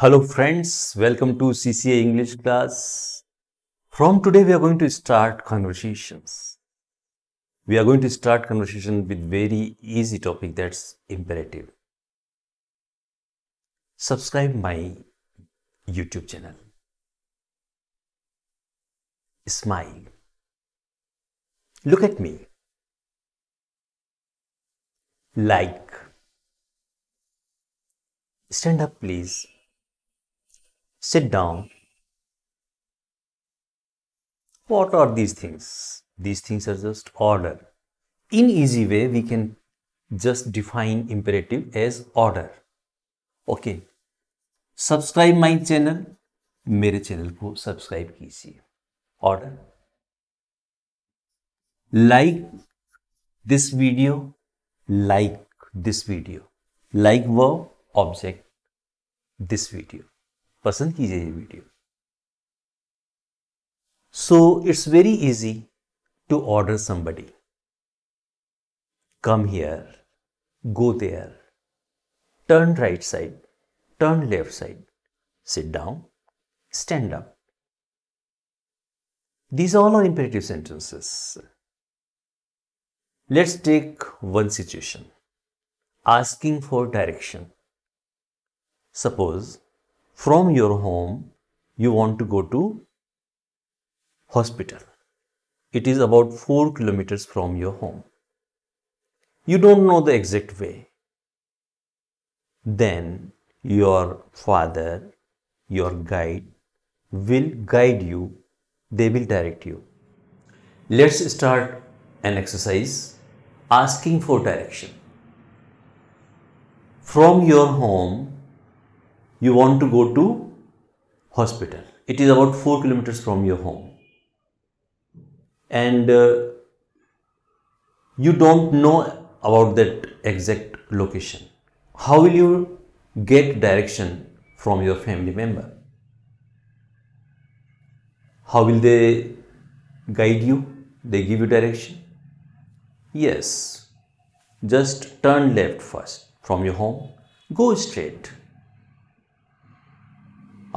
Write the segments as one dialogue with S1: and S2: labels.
S1: Hello friends, welcome to CCA English class. From today we are going to start conversations. We are going to start conversation with very easy topic that's imperative. Subscribe my YouTube channel. Smile. Look at me. Like. Stand up please sit down. What are these things? These things are just order. In easy way, we can just define imperative as order. Okay. Subscribe my channel. Mere channel ko subscribe kisi. Order. Like this video. Like this video. Like verb object. This video. So it's very easy to order somebody: come here, go there, turn right side, turn left side, sit down, stand up. These all are imperative sentences. Let's take one situation asking for direction. Suppose from your home, you want to go to hospital. It is about 4 kilometers from your home. You don't know the exact way. Then your father, your guide will guide you. They will direct you. Let's start an exercise asking for direction. From your home, you want to go to hospital. It is about 4 kilometers from your home. And uh, you don't know about that exact location. How will you get direction from your family member? How will they guide you? They give you direction? Yes, just turn left first from your home, go straight.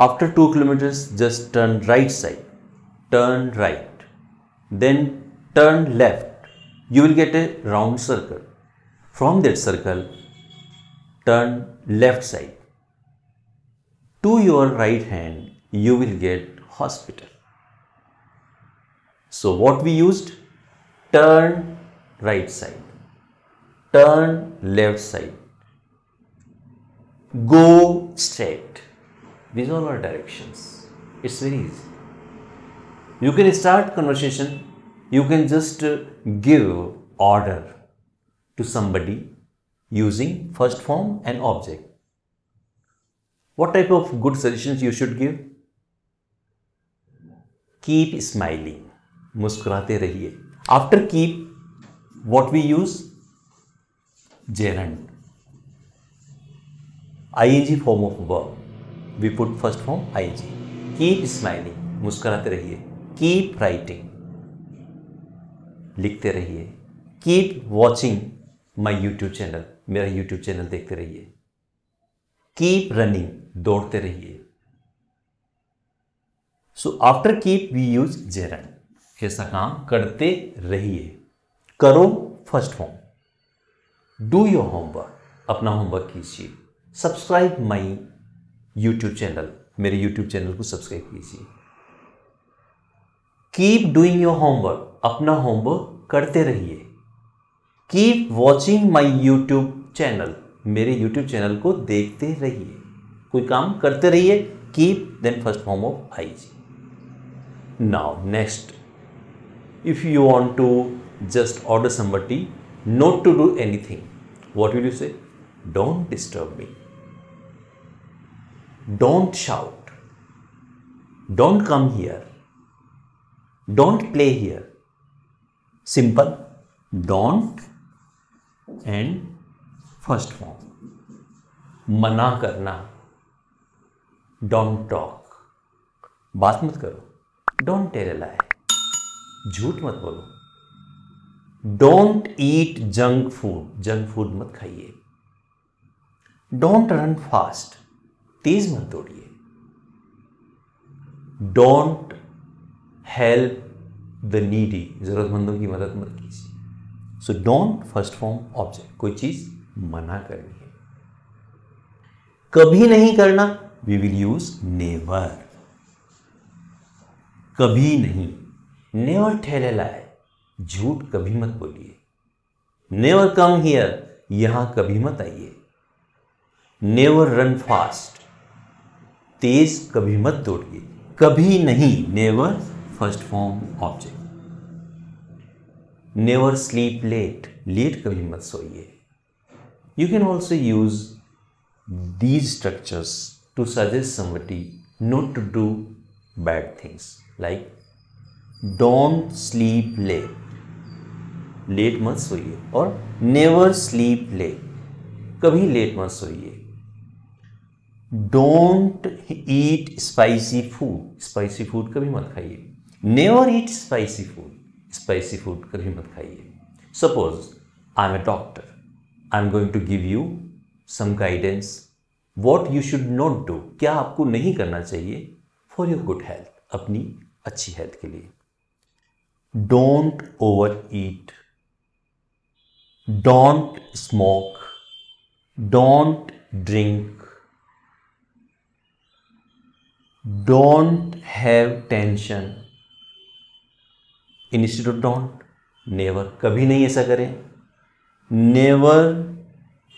S1: After 2 kilometers, just turn right side, turn right, then turn left. You will get a round circle. From that circle, turn left side. To your right hand, you will get hospital. So what we used? Turn right side, turn left side, go straight. These all are directions. It's very easy. You can start conversation. You can just uh, give order to somebody using first form and object. What type of good suggestions you should give? Keep smiling. मुस्कुराते रहिए After keep, what we use? Gerund I form of verb. We put first form I G keep smiling मुस्कुराते रहिए keep writing लिखते रहिए keep watching my YouTube channel मेरा YouTube channel देखते रहिए keep running दौड़ते रहिए so after keep we use gerund ऐसा काम करते रहिए करो first form do your homework अपना होमवर्क कीजिए सब्सक्राइब माई यूट्यूब चैनल मेरे यूट्यूब चैनल को सब्सक्राइब कीजिए कीप डूइंग योर होमवर्क अपना होमवर्क करते रहिए keep watching my YouTube channel मेरे यूट्यूब चैनल को देखते रहिए कोई काम करते रहिए keep then first form of I G now next if you want to just order somebody not to do anything what will you say don't disturb me don't shout don't come here don't play here simple don't and first form मना करना don't talk बात मत करो don't tell लाए झूठ मत बोलो don't eat junk food junk food मत खाइए डोंट रन फास्ट तेज मत दौड़िए डोंट हेल्प द नीडी ज़रूरतमंदों की मदद मत कीजिए so don't first form object कोई चीज़ मना करनी है कभी नहीं करना वी विल यूज नेवर कभी नहीं नेवर ठहरेला है झूठ कभी मत बोलिए नेवर कम हियर यहां कभी मत आइए नेवर रन फास्ट तेज कभी मत तोड़िए कभी नहीं never first form object never sleep late late कभी मत सोइए you can also use these structures to suggest somebody not to do bad things like don't sleep late late मत सोइए और नेवर स्लीप लेट कभी लेट मत सोइए don't eat spicy food spicy food कभी मत खाइए never eat spicy food spicy food कभी मत खाइए suppose I am a doctor I am going to give you some guidance what you should not do क्या आपको नहीं करना चाहिए फॉर योर गुड हेल्थ अपनी अच्छी हेल्थ के लिए don't overeat don't smoke don't drink don't have tension institute don't never कभी नहीं ऐसा करें never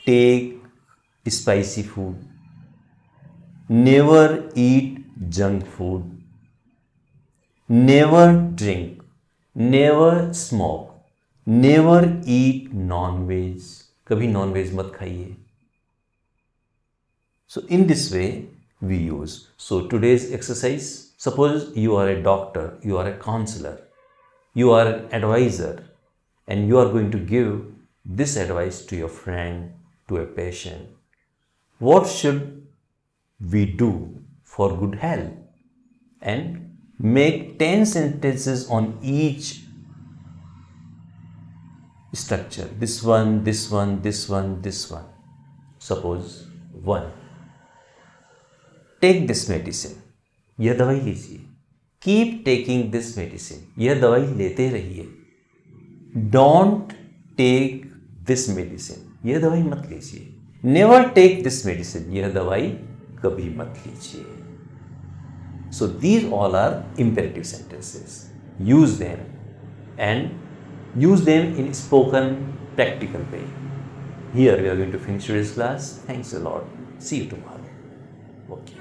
S1: take spicy food never eat junk food never drink never smoke never eat non veg कभी non veg मत खाइए so in this way we use. So today's exercise, suppose you are a doctor, you are a counselor, you are an advisor and you are going to give this advice to your friend, to a patient. What should we do for good health? And make 10 sentences on each structure. This one, this one, this one, this one. Suppose 1. Take this medicine यह दवाई लीजिए keep taking this medicine यह दवाई लेते रहिए don't take this medicine यह दवाई मत लीजिए नेवर टेक दिस मेडिसिन यह दवाई कभी मत लीजिए so these all are imperative sentences use them and use them in spoken practical way here we are going to finish this class thanks a lot see you tomorrow okay